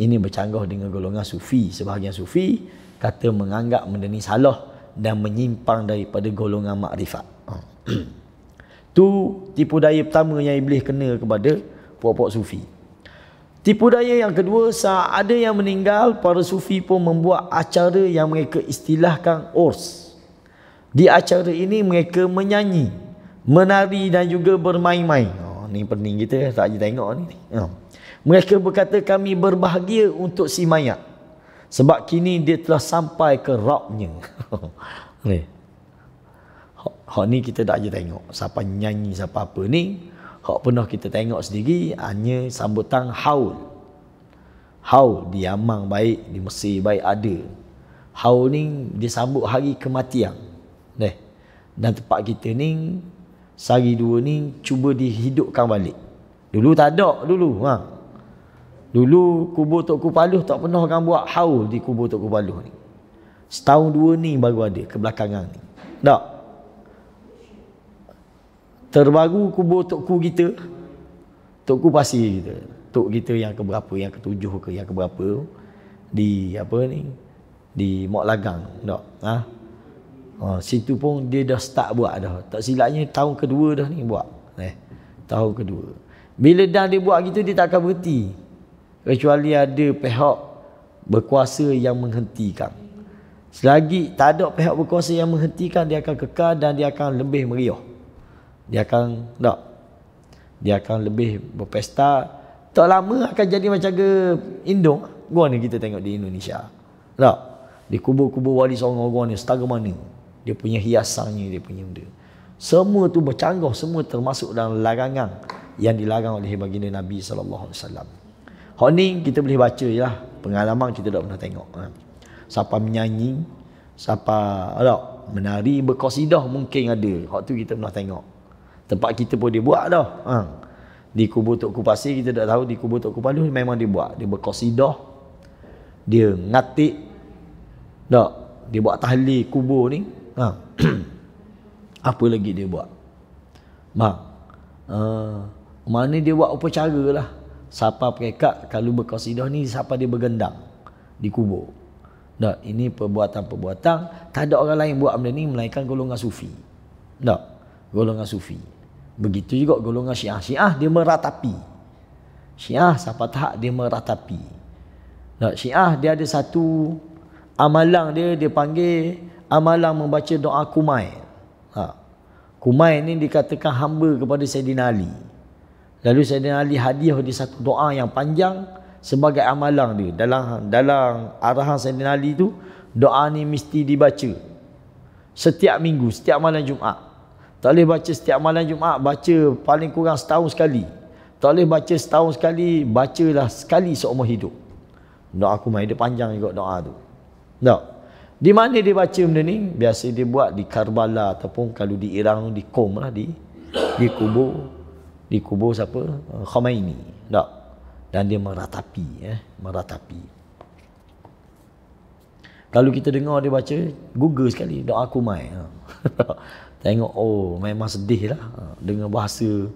Ini bercanggah dengan golongan sufi. Sebahagian sufi kata menganggap benda ni salah dan menyimpang daripada golongan makrifat. Hmm. tu tipu daya pertama yang iblis kena kepada puak-puak sufi. Tipu daya yang kedua, saat ada yang meninggal, para sufi pun membuat acara yang mereka istilahkan urs. Di acara ini mereka menyanyi, menari dan juga bermain-main. Oh, ni pening kita tak je tengok ni. Oh. Mereka berkata kami berbahagia untuk si mayat. Sebab kini dia telah sampai ke Rabnya. (laughs) ni. Hak ni kita dah aja tengok. Siapa nyanyi, siapa apa ni. Hak pernah kita tengok sendiri. Hanya sambutan haul. Haul di Yaman baik, di Mesir baik ada. Haul ni dia sambut hari kematian. Ni. Dan tempat kita ni, sehari dua ni cuba dihidupkan balik. Dulu tak ada dulu. Ha. Dulu kubur Tok Kupaluh tak pernah orang buat haul di kubur Tok Kupaluh ni. Setahun dua ni baru ada kebelakangan ni. Tak. Terbaru kubur Tok Ku kita, Tok Ku Pasir kita. Tok kita yang keberapa, yang ketujuh ke, yang keberapa di apa ni? Di Mok Lagang. Tak. Ha? ha. situ pun dia dah start buat dah. Tak silapnya tahun kedua dah ni buat. Eh, tahun kedua. Bila dah dia buat gitu dia tak akan berhenti kecuali ada pihak berkuasa yang menghentikan selagi tak ada pihak berkuasa yang menghentikan dia akan kekal dan dia akan lebih meriah dia akan tak dia akan lebih berpesta tak lama akan jadi macam ke indung gua ni kita tengok di Indonesia tak di kubur-kubur wali songo gua ni setara mana dia punya hiasannya dia punya benda semua tu bercanggah semua termasuk dalam larangan yang dilarang oleh baginda Nabi sallallahu alaihi wasallam Honing kita boleh baca je lah. Pengalaman kita tak pernah tengok. Ha. Siapa menyanyi, siapa ada, menari, berkosidah mungkin ada. Waktu tu kita pernah tengok. Tempat kita pun dia buat dah. Ha. Di kubur Tok Kupasir kita tak tahu, di kubur Tok Kupalu memang dia buat. Dia berkosidah, dia ngatik, tak? dia buat tahli kubur ni. Ha. (clears throat) Apa lagi dia buat? Bang, ha. mana dia buat upacara lah siapa pekat kalau berkasidah ni siapa dia bergendang di kubur. Nah, ini perbuatan-perbuatan tak ada orang lain buat benda ni melainkan golongan sufi. Nah, golongan sufi. Begitu juga golongan Syiah. Syiah dia meratapi. Syiah siapa tak dia meratapi. Nah, Syiah dia ada satu amalan dia dia panggil amalan membaca doa kumai. Kumai ni dikatakan hamba kepada Sayyidina Ali. Lalu Sayyidina Ali hadiah di satu doa yang panjang sebagai amalan dia. Dalam dalam arahan Sayyidina Ali itu, doa ni mesti dibaca. Setiap minggu, setiap malam Jumaat. Tak boleh baca setiap malam Jumaat, baca paling kurang setahun sekali. Tak boleh baca setahun sekali, bacalah sekali seumur hidup. Doa aku main, dia panjang juga doa tu. Tak? Di mana dia baca benda ni? Biasa dia buat di Karbala ataupun kalau di Iran, di Qom lah, di, di kubur di kubur siapa eh, Khomeini tak dan dia meratapi eh meratapi kalau kita dengar dia baca Google sekali doa aku mai ha. (laughs) tengok oh memang sedih lah ha. dengan bahasa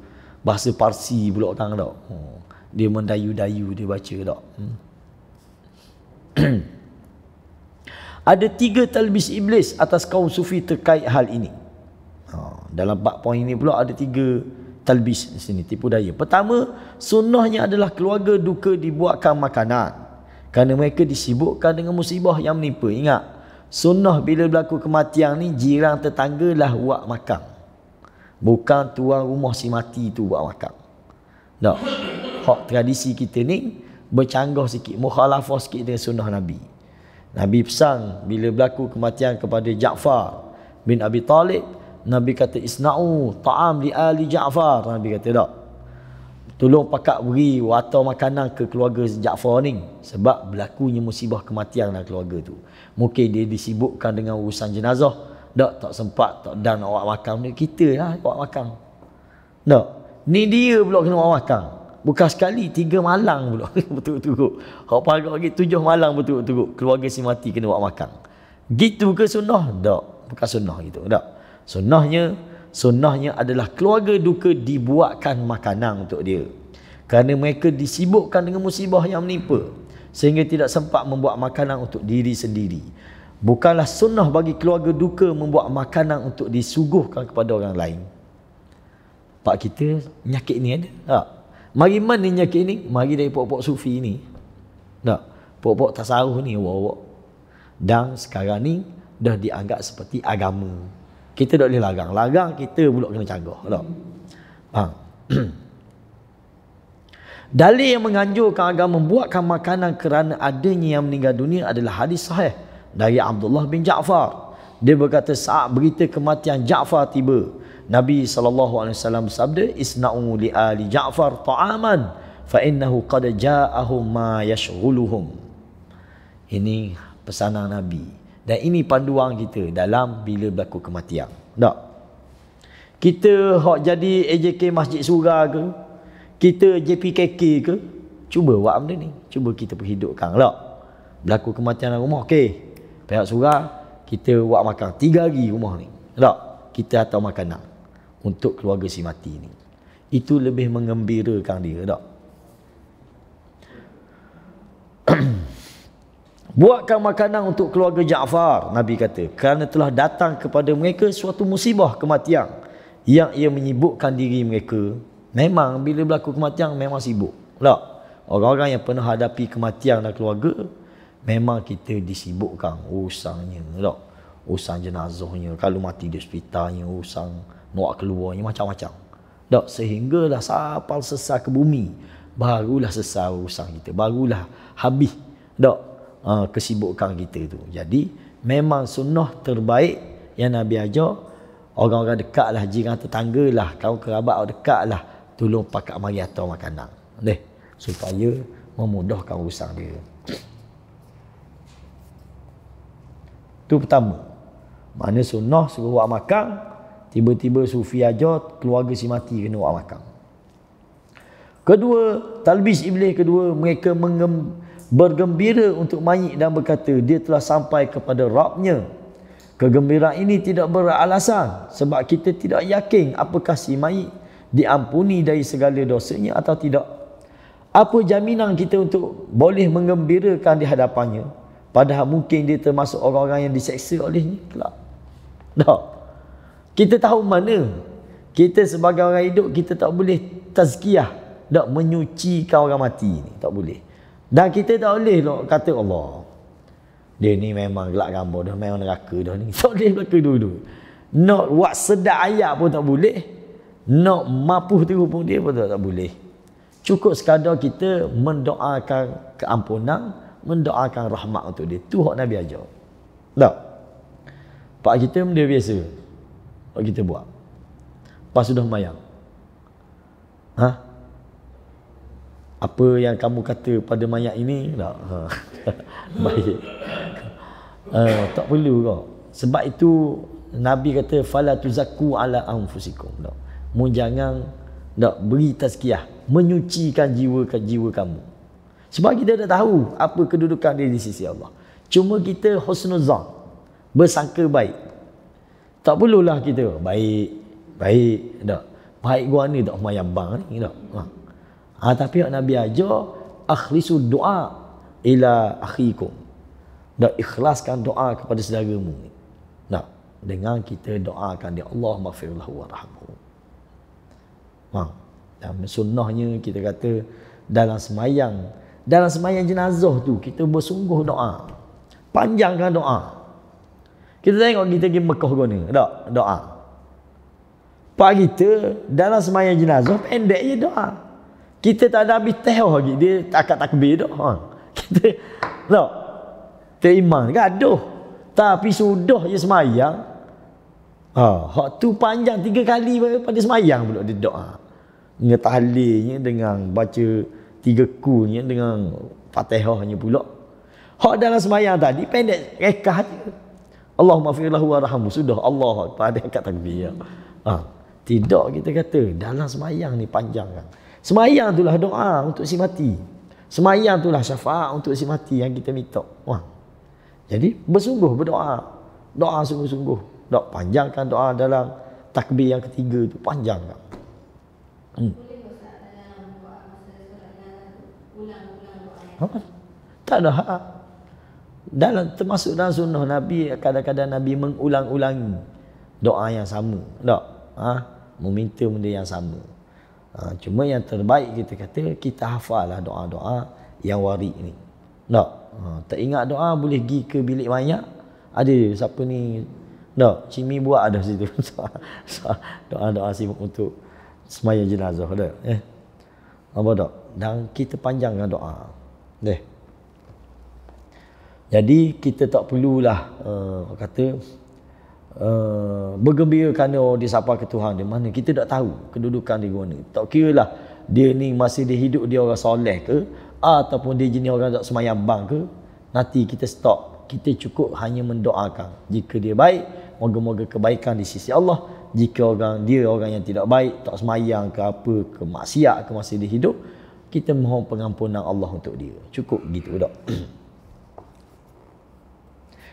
bahasa Parsi pula tang tak ha. dia mendayu-dayu dia baca tak hmm. (clears throat) ada tiga talbis iblis atas kaum sufi terkait hal ini dalam 4 poin ini pula ada tiga talbis di sini tipu daya. Pertama, sunnahnya adalah keluarga duka dibuatkan makanan kerana mereka disibukkan dengan musibah yang menimpa. Ingat, sunnah bila berlaku kematian ni jiran tetanggalah buat makan. Bukan tuan rumah si mati tu buat makan. Tak. Hak tradisi kita ni bercanggah sikit, mukhalafah sikit dengan sunnah Nabi. Nabi pesan bila berlaku kematian kepada Ja'far bin Abi Talib, Nabi kata isna'u ta'am li ali Ja'far. Nabi kata tak. Tolong pakak beri wata makanan ke keluarga Ja'far ni. Sebab berlakunya musibah kematian dalam keluarga tu. Mungkin dia disibukkan dengan urusan jenazah. Tak, tak sempat, tak dan awak makan. Ni kita lah awak makan. Tak. Ni dia pula kena awak makan. Bukan sekali, tiga malang pula. (laughs) Betul-betul. Kau panggil lagi tujuh malang betul-betul. Keluarga si mati kena awak makan. Gitu ke sunnah? Tak. Bukan sunnah gitu. Tak. Sunnahnya, sunnahnya adalah keluarga duka dibuatkan makanan untuk dia. Kerana mereka disibukkan dengan musibah yang menimpa. Sehingga tidak sempat membuat makanan untuk diri sendiri. Bukanlah sunnah bagi keluarga duka membuat makanan untuk disuguhkan kepada orang lain. Pak kita, nyakit ni ada? Tak. Mari mana nyakit ni? Mari dari pokok-pokok sufi ni. Tak. Pokok-pokok tasawuf ni. Wawak. Dan sekarang ni, dah dianggap seperti agama kita tak boleh larang. Larang kita pula kena jaga. Tak? Faham? (clears throat) Dali yang menganjurkan agama membuatkan makanan kerana adanya yang meninggal dunia adalah hadis sahih dari Abdullah bin Ja'far. Dia berkata saat berita kematian Ja'far tiba, Nabi saw. alaihi wasallam bersabda, "Isna'u li ali Ja'far ta'aman fa innahu qad ja'ahum ma yashghuluhum." Ini pesanan Nabi. Dan ini panduan kita dalam bila berlaku kematian. Tak? Kita hak jadi AJK Masjid Surah ke? Kita JPKK ke? Cuba buat benda ni. Cuba kita perhidupkan. Tak? Berlaku kematian dalam rumah. Okey. Pihak surah, kita buat makan tiga hari rumah ni. Tak? Kita atau makanan untuk keluarga si mati ni. Itu lebih mengembirakan dia. Tak? (clears throat) Hmm. Buatkan makanan untuk keluarga Ja'far Nabi kata Kerana telah datang kepada mereka suatu musibah kematian Yang ia menyibukkan diri mereka Memang bila berlaku kematian memang sibuk Tak Orang-orang yang pernah hadapi kematian dan keluarga Memang kita disibukkan Usangnya Tak Usang jenazahnya Kalau mati di hospitalnya Usang Nak keluarnya Macam-macam Tak Sehinggalah sampai sesal ke bumi Barulah sesal usang kita Barulah habis Tak uh, kesibukan kita tu. Jadi memang sunnah terbaik yang Nabi ajar orang-orang dekat lah, jiran tetangga lah, kerabat orang dekat lah, tolong pakat mari atau makanan. Deh, supaya memudahkan urusan dia. Tu pertama. Mana sunnah suruh buat makan, tiba-tiba sufi ajar keluarga si mati kena buat makan. Kedua, talbis iblis kedua, mereka mengem, bergembira untuk mayit dan berkata dia telah sampai kepada Rabbnya. Kegembiraan ini tidak beralasan sebab kita tidak yakin apakah si mayit diampuni dari segala dosanya atau tidak. Apa jaminan kita untuk boleh mengembirakan di hadapannya padahal mungkin dia termasuk orang-orang yang diseksa olehnya kelak. Tak. Kita tahu mana kita sebagai orang hidup kita tak boleh tazkiyah, tak menyucikan orang mati ni, tak boleh. Dan kita tak boleh nak kata Allah. Dia ni memang gelak gambo, dah memang neraka dah ni. Tak (laughs) boleh neraka dulu. Nak buat sedap ayat pun tak boleh. Nak mapuh tu pun dia pun tak, tak boleh. Cukup sekadar kita mendoakan keampunan, mendoakan rahmat untuk dia. Tu hak Nabi ajar. Tak. Pak kita dia biasa. Pak kita buat. Pas sudah mayang. Ha? apa yang kamu kata pada mayat ini tak ha. (laughs) baik uh, tak perlu kau sebab itu nabi kata fala tuzakku ala anfusikum tak mu jangan tak beri tazkiyah menyucikan jiwa ke jiwa kamu sebab kita dah tahu apa kedudukan dia di sisi Allah cuma kita husnuzan bersangka baik tak perlulah kita baik baik tak baik gua ni tak mayam mayabang ni tak ha. Ha, tapi yang Nabi ajar, akhlisu doa ila akhikum. Dan ikhlaskan doa kepada saudaramu. Nah, dengan kita doakan dia Allah maghfirullah warahmu. Ha. Dan sunnahnya kita kata dalam semayang, dalam semayang jenazah tu kita bersungguh doa. Panjangkan doa. Kita tengok kita pergi Mekah guna. Tak? Doa. Pak kita dalam semayang jenazah pendek je doa. Kita tak ada habis teh lagi. Dia akad takbir tu. Ha. Kita tak. Terima gaduh. Kan, Tapi sudah je semayang. Ha, hak tu panjang tiga kali pada semayang pula dia doa. Ha. Dengan tahlilnya dengan baca tiga kulnya dengan fatihahnya pula. Hak dalam semayang tadi pendek rekah je. Allahumma fi'lahu wa rahmu. Sudah Allah pada akad takbir. Ya. Ha. Tidak kita kata dalam semayang ni panjang kan. Semayang itulah doa untuk si mati. Semayang itulah syafaat untuk si mati yang kita minta. Wah. Jadi bersungguh berdoa. Doa sungguh-sungguh. Tak panjangkan doa dalam takbir yang ketiga itu. Panjangkan. Hmm. Ha? Tak ada hak. Dalam, termasuk dalam sunnah Nabi, kadang-kadang Nabi mengulang-ulangi doa yang sama. Tak? Ha? Meminta benda yang sama. Ha, cuma yang terbaik kita kata kita hafalah doa-doa yang wari ni. Tak. Ha, tak ingat doa boleh pergi ke bilik mayat. Ada siapa ni? Tak. Cimi buat ada situ. (laughs) doa-doa sibuk untuk semayang jenazah dah. Eh. Apa tak? Dan kita panjangkan doa. Deh. Jadi kita tak perlulah uh, kata Uh, eh, bergembira kerana oh, dia sapa ke Tuhan dia mana kita tak tahu kedudukan dia guna tak kira lah dia ni masih dia hidup dia orang soleh ke ataupun dia jenis orang tak semayang bang ke nanti kita stop kita cukup hanya mendoakan jika dia baik moga-moga kebaikan di sisi Allah jika orang dia orang yang tidak baik tak semayang ke apa ke maksiat ke masih dia hidup kita mohon pengampunan Allah untuk dia cukup gitu dok (clears throat)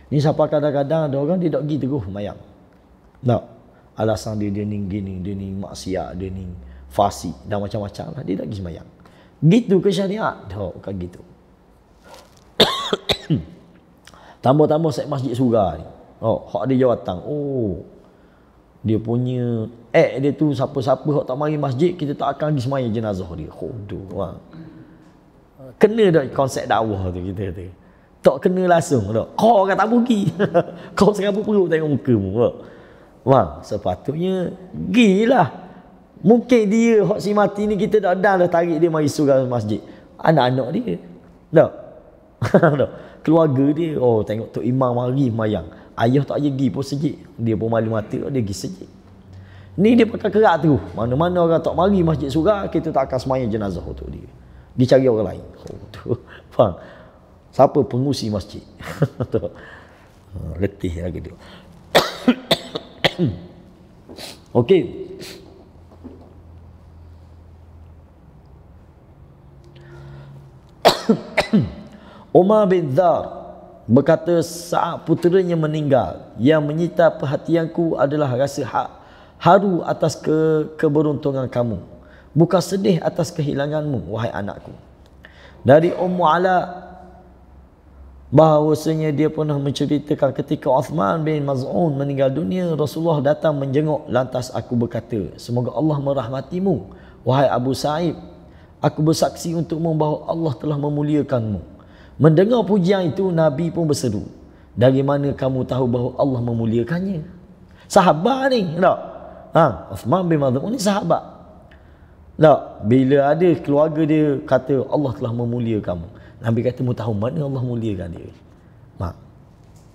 Ni siapa kadang-kadang ada orang dia tak pergi teguh mayang. Tak. Alasan dia dia ni gini, dia ni maksiat, dia ni fasi dan macam-macam lah. Dia tak pergi semayang. Gitu ke syariat? Tak, bukan gitu. (coughs) Tambah-tambah saya masjid surah ni. Oh, hak dia tang. Oh. Dia punya eh dia tu siapa-siapa hak tak mari masjid, kita tak akan pergi semayang jenazah dia. Oh, tu. Wah. Kena dah konsep dakwah tu kita tu tak kena langsung tak kau kata tak pergi (laughs) kau serabut perut tengok muka mu tak wah sepatutnya gilah mungkin dia hak si mati ni kita dah dah dah tarik dia mari surau masjid anak-anak dia tak (laughs) tak keluarga dia oh tengok tok imam mari mayang ayah tak pergi pun sejik dia pun malu mati dia pergi sejik ni dia pakai kerak tu mana-mana orang tak mari masjid surau kita tak akan semayang jenazah untuk dia dia cari orang lain oh tu (laughs) faham siapa pengusi masjid (laughs) ha, letih lagi gitu. (coughs) okey Umar (coughs) bin Zar berkata saat puteranya meninggal yang menyita perhatianku adalah rasa hak haru atas ke keberuntungan kamu bukan sedih atas kehilanganmu wahai anakku dari Ummu Ala bahawasanya dia pernah menceritakan ketika Uthman bin Maz'un meninggal dunia Rasulullah datang menjenguk lantas aku berkata semoga Allah merahmatimu wahai Abu Sa'ib aku bersaksi untukmu bahawa Allah telah memuliakanmu mendengar pujian itu Nabi pun berseru dari mana kamu tahu bahawa Allah memuliakannya sahabat ni tak ha, Uthman bin Maz'un ni sahabat tak bila ada keluarga dia kata Allah telah memuliakanmu Nabi kata mu tahu mana Allah muliakan dia. Mak.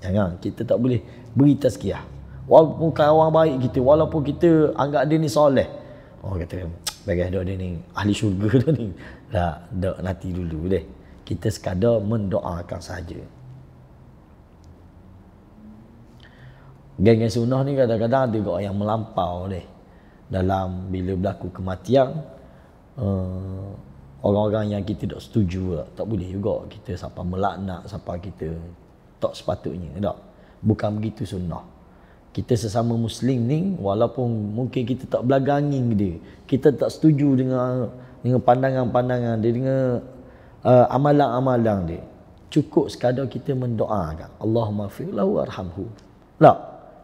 Jangan kita tak boleh beri tazkiyah. Walaupun kawan baik kita, walaupun kita anggap dia ni soleh. Oh kata bagi doa dia ni ahli syurga (laughs) dia ni. Tak, tak nanti dulu deh. Kita sekadar mendoakan saja. Geng-geng sunnah ni kadang-kadang ada orang yang melampau deh. Dalam bila berlaku kematian, uh, orang-orang yang kita tak setuju lah. tak boleh juga kita sampai melaknat sampai kita tak sepatutnya tak bukan begitu sunnah kita sesama muslim ni walaupun mungkin kita tak belaganging dia kita tak setuju dengan dengan pandangan-pandangan dia dengan uh, amalan-amalan dia cukup sekadar kita mendoakan Allahumma fi'lahu arhamhu. tak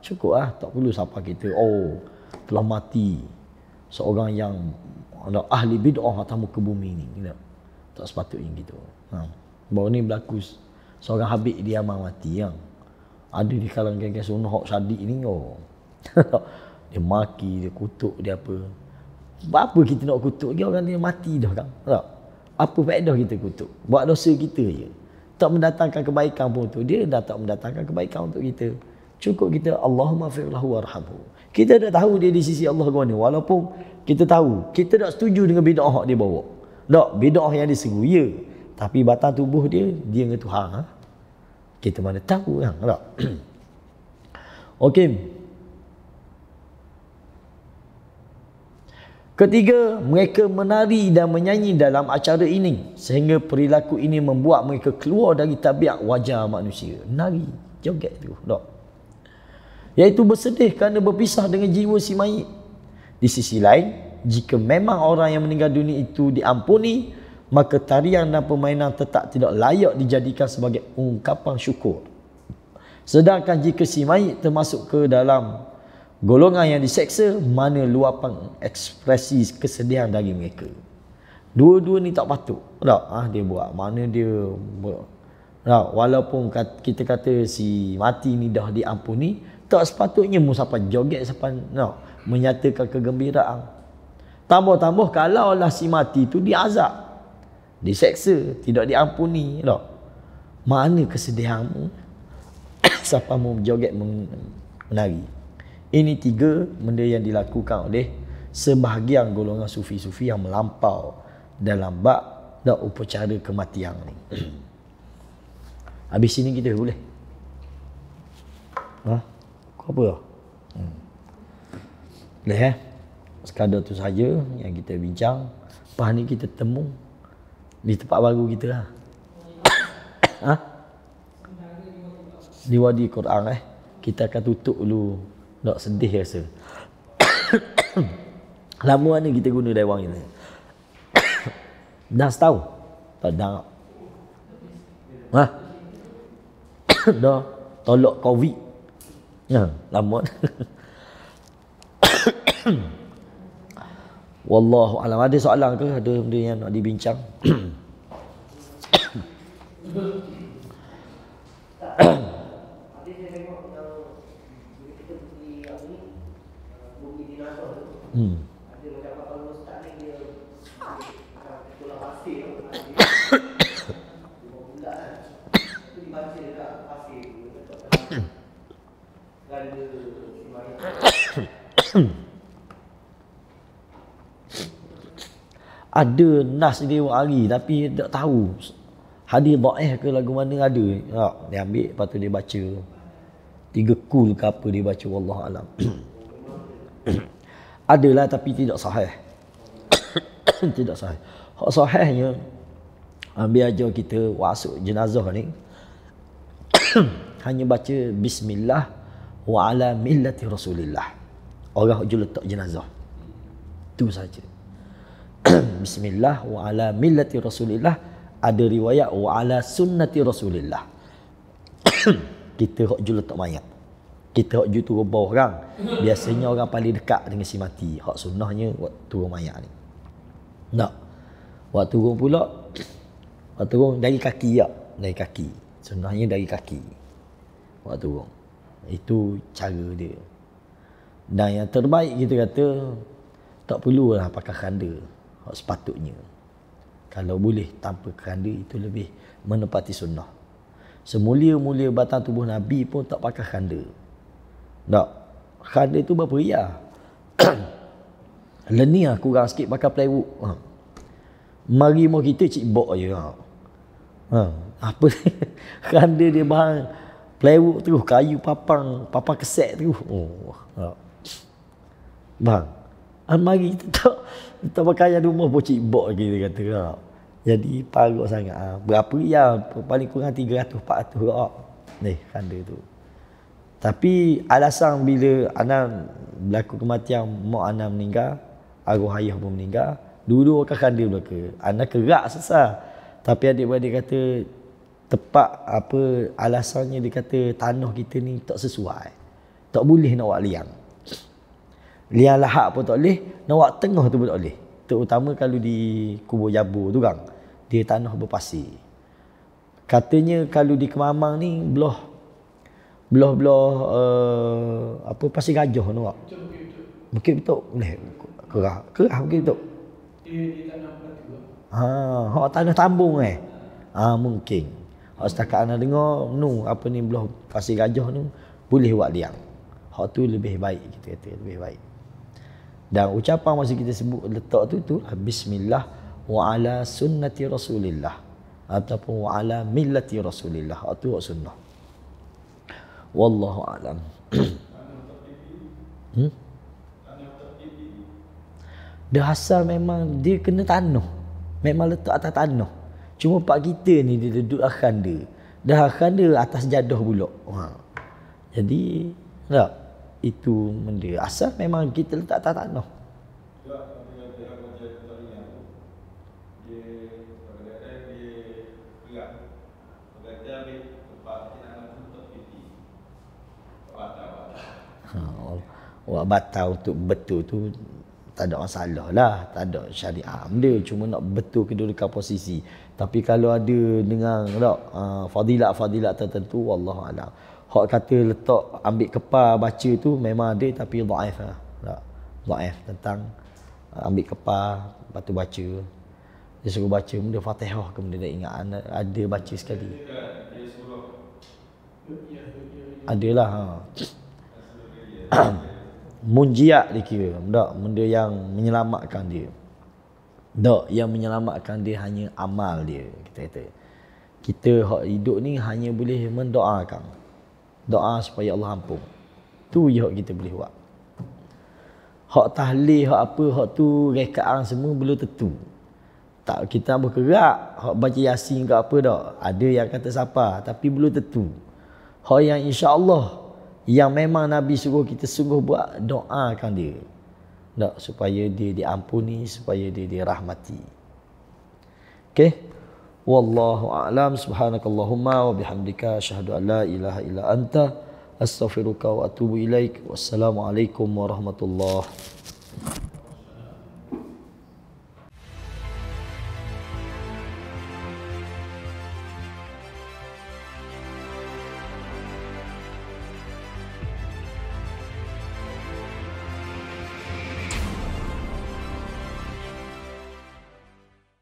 cukup lah tak perlu sampai kita oh telah mati seorang yang ada ahli bid'ah atas muka bumi ni kita tak sepatutnya gitu ha baru ni berlaku seorang habib di Yaman mati ya. ada di kalangan geng-geng sunnah hak sadik ni oh. (laughs) dia maki dia kutuk dia apa apa kita nak kutuk dia orang dia mati dah kan tak apa faedah kita kutuk buat dosa kita je tak mendatangkan kebaikan pun tu dia dah tak mendatangkan kebaikan untuk kita cukup kita Allahumma firlahu warhamhu kita dah tahu dia di sisi Allah kau walaupun kita tahu kita tak setuju dengan bid'ah hak dia bawa tak bid'ah yang diseru ya tapi batang tubuh dia dia dengan Tuhan ha? kita mana tahu kan ha? tak (clears throat) okey Ketiga, mereka menari dan menyanyi dalam acara ini sehingga perilaku ini membuat mereka keluar dari tabiat wajah manusia. Nari, joget tu. Tak. Iaitu bersedih kerana berpisah dengan jiwa si mayit. Di sisi lain, jika memang orang yang meninggal dunia itu diampuni, maka tarian dan permainan tetap tidak layak dijadikan sebagai ungkapan syukur. Sedangkan jika si mayit termasuk ke dalam golongan yang diseksa, mana luapan ekspresi kesedihan dari mereka. Dua-dua ni tak patut. Tak, ah dia buat. Mana dia buat. Tak, walaupun kita kata si mati ni dah diampuni, tak sepatutnya mu sampai joget sampai no, menyatakan kegembiraan. Tambah-tambah kalaulah si mati tu diazab. Diseksa, tidak diampuni, no. Mana kesedihanmu (coughs) siapa mu joget menari. Ini tiga benda yang dilakukan oleh sebahagian golongan sufi-sufi yang melampau dalam bak dan upacara kematian ni. (coughs) Habis sini kita boleh. Huh? Ha? apa lah. Hmm. Boleh eh? Sekadar tu saja yang kita bincang. Lepas ni kita temu di tempat baru kita lah. (coughs) ha? Di wadi Quran eh. Kita akan tutup dulu. Nak sedih rasa. (coughs) Lama mana kita guna daiwang ini? (coughs) Dah setahun? Tak dah. Ha? dah. Tolok Covid. Ya. Lambat. Wallahu alam. Ada soalan ke? Ada benda yang nak dibincang? Hmm. ada nas dewa hari tapi tak tahu hadis dhaif ke lagu mana ada ha, dia ambil lepas tu dia baca tiga kul ke apa dia baca wallah alam (coughs) adalah tapi tidak sahih (coughs) tidak sahih hak sahihnya ambil aja kita wasuk jenazah ni (coughs) hanya baca bismillah wa ala millati rasulillah orang hujul letak jenazah tu saja (coughs) bismillah wa ala millati rasulillah ada riwayat wa ala sunnati rasulillah (coughs) kita hok jual tak mayat kita hok jual turun bawah orang (coughs) biasanya orang paling dekat dengan si mati hok sunnahnya waktu turun mayat ni nak waktu turun pula waktu turun dari kaki ya dari kaki sunnahnya dari kaki waktu turun itu cara dia dan yang terbaik kita kata tak perlulah pakai khanda sepatutnya kalau boleh tanpa keranda itu lebih menepati sunnah semulia-mulia batang tubuh Nabi pun tak pakai keranda tak keranda itu berapa ya (clears throat) leni lah kurang sikit pakai plywood ha. mari mau kita cikbok je ha. ha. apa (laughs) keranda dia bahan plywood terus kayu papang papang keset terus oh. Ha. bang Almari kita tak kita pakai yang rumah pun cibok kita kata rak. Ha. Jadi parah sangat. Ha. Berapa ya? Paling kurang tiga 300 400 rak. Ni kanda tu. Tapi alasan bila anak berlaku kematian mak anak meninggal, arwah ayah pun meninggal, dulu kakak kanda belaka. Anak kerak sesah. Tapi adik-beradik kata tepat apa alasannya dia kata tanah kita ni tak sesuai. Tak boleh nak wak liang. Liang lahak pun tak boleh. Nawak tengah tu pun tak boleh. Terutama kalau di kubur jabu tu kan. Dia tanah berpasir. Katanya kalau di Kemamang ni belah. Belah-belah uh, eh, apa pasir gajah nawak. Mungkin betul. Boleh. Kerah. Kerah mungkin betul. Dia tanah ha, tanah tambung eh. Ha, mungkin. Hak setakat anda dengar, nu apa ni belah pasir gajah ni boleh buat liang. Hak tu lebih baik kita kata, lebih baik. Dan ucapan masa kita sebut letak tu tu ah, bismillah wa ala sunnati rasulillah ataupun wa ala millati rasulillah atau ah, sunnah. Wallahu alam. (clears throat) hmm? Dia memang dia kena tanuh. Memang letak atas tanuh. Cuma pak kita ni dia duduk akan dia. Dah akan dia atas jadah pula. Ha. Jadi, tak? itu benda asal memang kita letak atas tanah Wah ha, batal untuk betul tu tak ada masalah lah. Tak ada syariah benda. Cuma nak betul kedudukan posisi. Tapi kalau ada dengan tak, fadilah ha, fadilah tertentu, Wallahualam. alam. Hak kata letak ambil kepal baca tu memang ada tapi dhaif lah. Tak. Dhaif tentang uh, ambil kepal lepas tu baca. Dia suruh baca benda Fatihah ke benda ingat ada baca sekali. Adalah ha. (coughs) Munjiat dikira. Tak, benda yang menyelamatkan dia. Tak, yang menyelamatkan dia hanya amal dia kita kata. Kita hak hidup ni hanya boleh mendoakan doa supaya Allah ampun. Tu je hak kita boleh buat. Hak tahlil, hak apa, hak tu rekaan semua belum tentu. Tak kita bergerak, hak baca yasin ke apa dah. Ada yang kata siapa tapi belum tentu. Hak yang insya-Allah yang memang Nabi suruh kita sungguh buat doakan dia. Tak, supaya dia diampuni, supaya dia dirahmati. Okay wallahu a'lam subhanakallahumma wa bihamdika asyhadu an ilaha illa anta astaghfiruka wa atubu ilaik wassalamu alaikum warahmatullahi